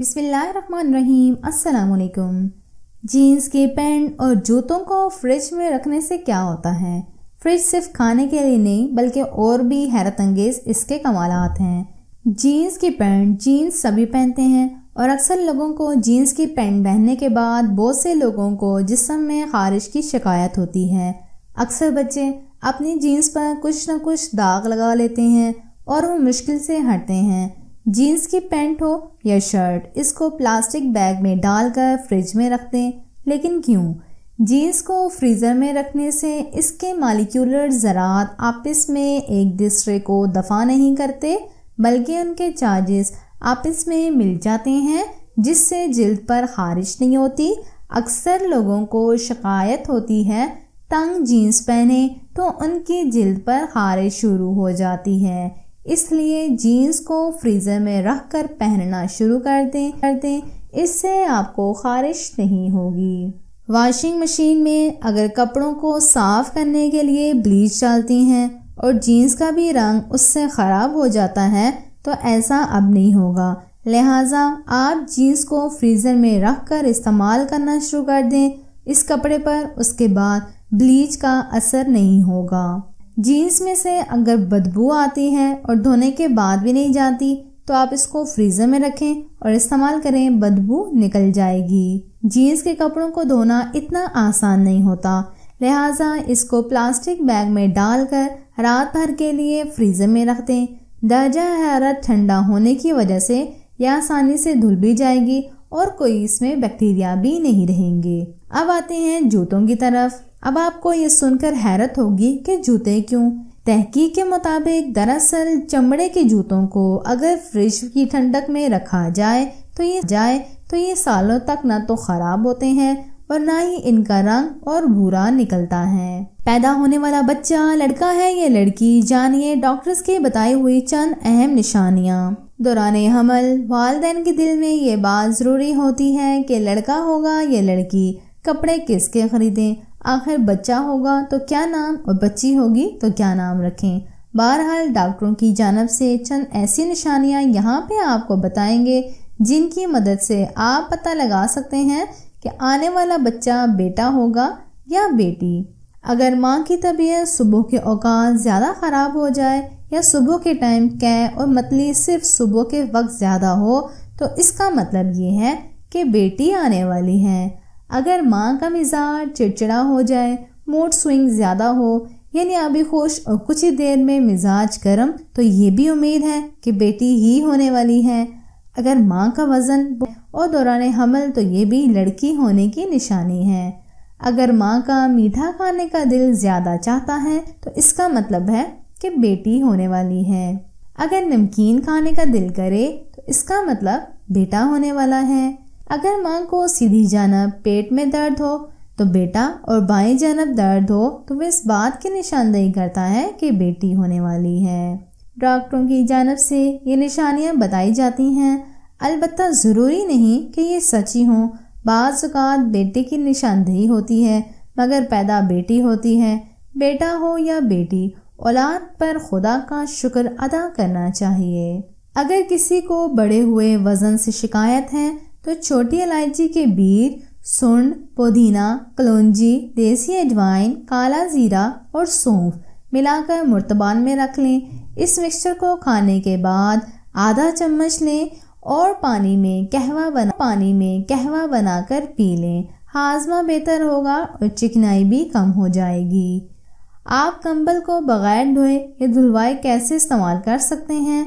अस्सलाम वालेकुम जीन्स के पैंट और जूतों को फ्रिज में रखने से क्या होता है फ्रिज सिर्फ खाने के लिए नहीं बल्कि और भी हैरत अंगेज़ इसके कमालत हैं जीन्स की पैंट जीन्स सभी पहनते हैं और अक्सर लोगों को जीन्स की पैंट पहनने के बाद बहुत से लोगों को जिसम में खारिश की शिकायत होती है अक्सर बच्चे अपनी जीन्स पर कुछ ना कुछ दाग लगा लेते हैं और वो मुश्किल से हटते हैं जीन्स की पैंट हो या शर्ट इसको प्लास्टिक बैग में डालकर फ्रिज में रख दें लेकिन क्यों जीन्स को फ्रीज़र में रखने से इसके मालिक्यूलर ज़रात आपस में एक दूसरे को दफ़ा नहीं करते बल्कि उनके चार्जेस आपस में मिल जाते हैं जिससे जल्द पर खारिश नहीं होती अक्सर लोगों को शिकायत होती है तंग जीन्स पहने तो उनकी जल्द पर खारिश शुरू हो जाती है इसलिए जीन्स को फ्रीज़र में रख कर पहनना शुरू कर दें कर दें इससे आपको ख़ारिश नहीं होगी वॉशिंग मशीन में अगर कपड़ों को साफ़ करने के लिए ब्लीच डालती हैं और जीन्स का भी रंग उससे ख़राब हो जाता है तो ऐसा अब नहीं होगा लिहाजा आप जीन्स को फ्रीज़र में रख कर इस्तेमाल करना शुरू कर दें इस कपड़े पर उसके बाद ब्लीच का असर नहीं होगा जीन्स में से अगर बदबू आती है और धोने के बाद भी नहीं जाती तो आप इसको फ्रीज़र में रखें और इस्तेमाल करें बदबू निकल जाएगी जीन्स के कपड़ों को धोना इतना आसान नहीं होता लिहाजा इसको प्लास्टिक बैग में डालकर रात भर के लिए फ्रीज़र में रख दें दर्जा हरारत ठंडा होने की वजह से यह आसानी से धुल भी जाएगी और कोई इसमें बैक्टीरिया भी नहीं रहेंगे अब आते हैं जूतों की तरफ अब आपको ये सुनकर हैरत होगी कि जूते क्यों तहकीक के मुताबिक दरअसल चमड़े के जूतों को अगर फ्रिज की ठंडक में रखा जाए तो ये जाए तो ये सालों तक ना तो ख़राब होते हैं और ना ही इनका रंग और भूरा निकलता है पैदा होने वाला बच्चा लड़का है या लड़की जानिए डॉक्टर्स के बताई हुई चंद अहम निशानियाँ दौरान हमल वालदेन के दिल में ये बात ज़रूरी होती है कि लड़का होगा या लड़की कपड़े किसके ख़रीदें आखिर बच्चा होगा तो क्या नाम और बच्ची होगी तो क्या नाम रखें बहरहाल डॉक्टरों की जानब से चंद ऐसी निशानियाँ यहाँ पे आपको बताएंगे जिनकी मदद से आप पता लगा सकते हैं कि आने वाला बच्चा बेटा होगा या बेटी अगर माँ की तबीयत सुबह के अवकात ज़्यादा ख़राब हो जाए या सुबह के टाइम कै और मतली सिर्फ सुबह के वक्त ज़्यादा हो तो इसका मतलब ये है कि बेटी आने वाली है अगर माँ का मिजाज चिड़चिड़ा हो जाए मूड स्विंग ज़्यादा हो यानी अभी खुश और कुछ ही देर में मिजाज गर्म तो ये भी उम्मीद है कि बेटी ही होने वाली है अगर माँ का वज़न और दौरान हमल तो ये भी लड़की होने की निशानी है अगर माँ का मीठा खाने का दिल ज़्यादा चाहता है तो इसका मतलब है कि बेटी होने वाली है अगर नमकीन खाने का दिल करे तो इसका मतलब बेटा होने वाला है अगर माँ को सीधी जानब पेट में दर्द हो तो बेटा और बाएं जानब दर्द हो तो वह इस बात की निशानदेही करता है कि बेटी होने वाली है डॉक्टरों की जानब से ये निशानियाँ बताई जाती हैं अलबत् ज़रूरी नहीं कि ये सची हों बाज़ात बेटे की निशानदेही होती है मगर पैदा बेटी होती है बेटा हो या बेटी औलाद पर खुदा का शुक्र अदा करना चाहिए अगर किसी को बड़े हुए वज़न से शिकायत है तो छोटी इलायची के बीज सुंड पुदीना कलौजी देसी अजवाइन काला ज़ीरा और सौंफ मिलाकर मुर्तबान में रख लें इस मिक्सचर को खाने के बाद आधा चम्मच लें और पानी में कहवा बना पानी में कहवा बनाकर पी लें हाजमा बेहतर होगा और चिकनाई भी कम हो जाएगी आप कंबल को बगैर धोए या धुलवाए कैसे इस्तेमाल कर सकते हैं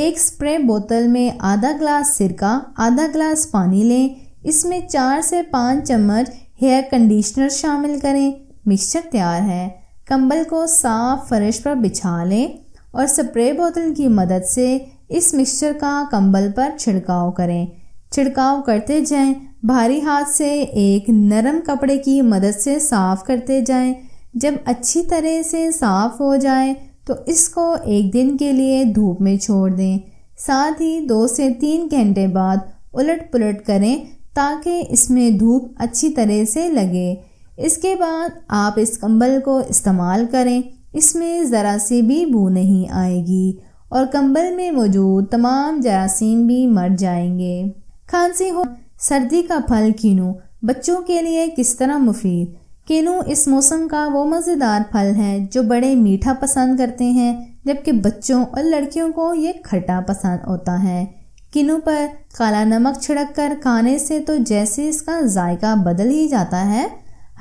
एक स्प्रे बोतल में आधा ग्लास सिरका आधा ग्लास पानी लें इसमें चार से पाँच चम्मच हेयर कंडीशनर शामिल करें मिक्सचर तैयार है कंबल को साफ फर्श पर बिछा लें और स्प्रे बोतल की मदद से इस मिक्सचर का कंबल पर छिड़काव करें छिड़काव करते जाएं भारी हाथ से एक नरम कपड़े की मदद से साफ़ करते जाएं जब अच्छी तरह से साफ़ हो जाए तो इसको एक दिन के लिए धूप में छोड़ दें साथ ही दो से तीन घंटे बाद उलट पुलट करें ताकि इसमें धूप अच्छी तरह से लगे इसके बाद आप इस कंबल को इस्तेमाल करें इसमें ज़रा सी भी बू नहीं आएगी और कंबल में मौजूद तमाम जरासीम भी मर जाएंगे खांसी हो सर्दी का फल कीनू बच्चों के लिए किस तरह मुफीद केनू इस मौसम का वो मज़ेदार फल है जो बड़े मीठा पसंद करते हैं जबकि बच्चों और लड़कियों को ये खट्टा पसंद होता है किनु पर काला नमक छिड़क कर खाने से तो जैसे इसका जायका बदल ही जाता है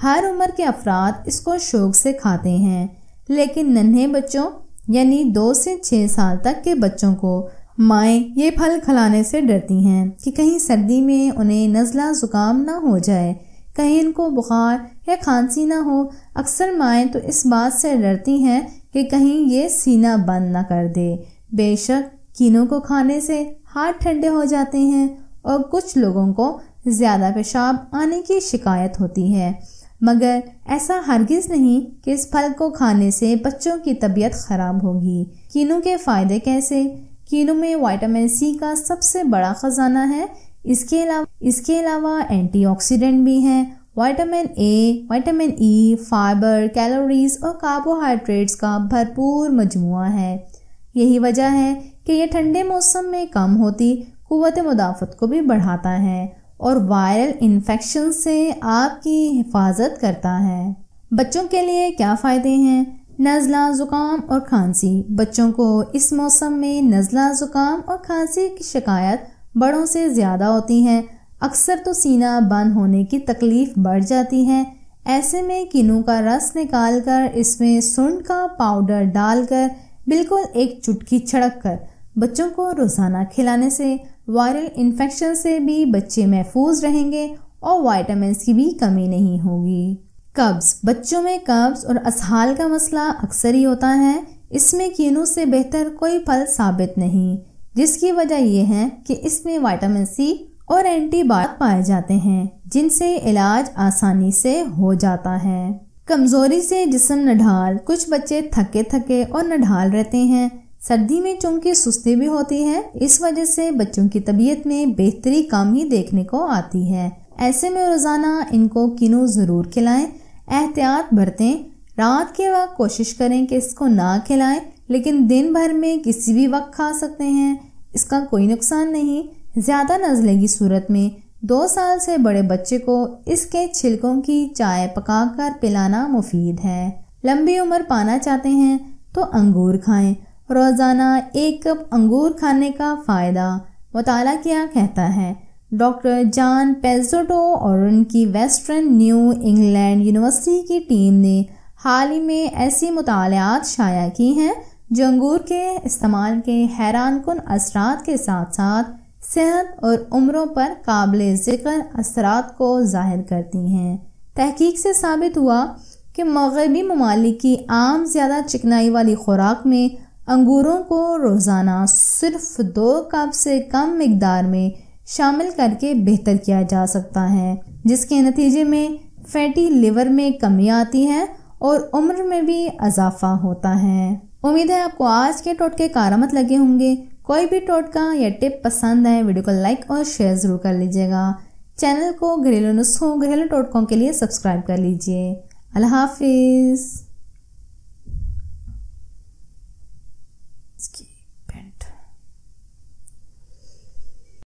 हर उम्र के अफराद इसको शौक से खाते हैं लेकिन नन्हे बच्चों यानी दो से छः साल तक के बच्चों को माएँ ये फल खिलाने से डरती हैं कि कहीं सर्दी में उन्हें नज़ला ज़ुकाम ना हो जाए कहीं इनको बुखार या खांसी ना हो अक्सर माएँ तो इस बात से डरती हैं कि कहीं ये सीना बंद ना कर दे बेशक कीनों को खाने से हाथ ठंडे हो जाते हैं और कुछ लोगों को ज़्यादा पेशाब आने की शिकायत होती है मगर ऐसा हरगिज़ नहीं कि इस फल को खाने से बच्चों की तबीयत ख़राब होगी कीनों के फ़ायदे कैसे कीनों में वाइटामिन सी का सबसे बड़ा ख़जाना है इसके अलावा इसके अलावा एंटीऑक्सीडेंट भी हैं vitamin A vitamin E fibre calories और कार्बोहाइड्रेट्स का भरपूर मजमु है यही वजह है कि यह ठंडे मौसम में कम होती कुत मुदाफ़त को भी बढ़ाता है और वायरल इन्फेक्शन से आपकी हिफाजत करता है बच्चों के लिए क्या फ़ायदे हैं नज़ला ज़ुकाम और खांसी बच्चों को इस मौसम में नज़ला ज़ुकाम और खांसी की शिकायत बड़ों से ज़्यादा होती हैं अक्सर तो सीना बंद होने की तकलीफ़ बढ़ जाती है ऐसे में किनू का रस निकाल कर इसमें सुंड का पाउडर डालकर बिल्कुल एक चुटकी छिड़क कर बच्चों को रोज़ाना खिलाने से वायरल इन्फेक्शन से भी बच्चे महफूज रहेंगे और वाइटामिन की भी कमी नहीं होगी कब्ज़ बच्चों में कब्ज़ और असहाल का मसला अक्सर ही होता है इसमें किनू से बेहतर कोई फल साबित नहीं जिसकी वजह यह है कि इसमें विटामिन सी और एंटीबायोटिक पाए जाते हैं जिनसे इलाज आसानी से हो जाता है कमजोरी से जिसम नढाल कुछ बच्चे थके थके और नढाल रहते हैं सर्दी में चूंकि सुस्ती भी होती है इस वजह से बच्चों की तबीयत में बेहतरी कम ही देखने को आती है ऐसे में रोज़ाना इनको किनू ज़रूर खिलाएं एहतियात बरतें रात के वक्त कोशिश करें कि इसको ना खिलाएं लेकिन दिन भर में किसी भी वक्त खा सकते हैं इसका कोई नुकसान नहीं ज़्यादा नज़ले की सूरत में दो साल से बड़े बच्चे को इसके छिलकों की चाय पकाकर पिलाना मुफीद है लंबी उम्र पाना चाहते हैं तो अंगूर खाएं रोज़ाना एक कप अंगूर खाने का फ़ायदा मताल किया कहता है डॉक्टर जॉन पेजोटो और उनकी वेस्टर्न न्यू इंग्लैंड यूनिवर्सिटी की टीम ने हाल ही में ऐसी मुतालियात शाया की हैं जो अंगूर के इस्तेमाल के हैरान कन असरा के साथ साथ सेहत और उम्रों पर काबिल ज़िक्र असरा को ज़ाहिर करती हैं तहकीक से साबित हुआ कि मगरबी ममालिक की आम ज़्यादा चिकनाई वाली खुराक में अंगूरों को रोज़ाना सिर्फ दो कप से कम मकदार में शामिल करके बेहतर किया जा सकता है जिसके नतीजे में फैटी लिवर में कमी आती है और उम्र में भी इजाफा होता है उम्मीद है आपको आज के टोटके कारामत लगे होंगे कोई भी टोटका या टिप पसंद आए वीडियो को लाइक और शेयर ज़रूर कर लीजिएगा चैनल को घरेलू नुस्खों घरेलू टोटकों के लिए सब्सक्राइब कर लीजिए अल्लाह हाफिज़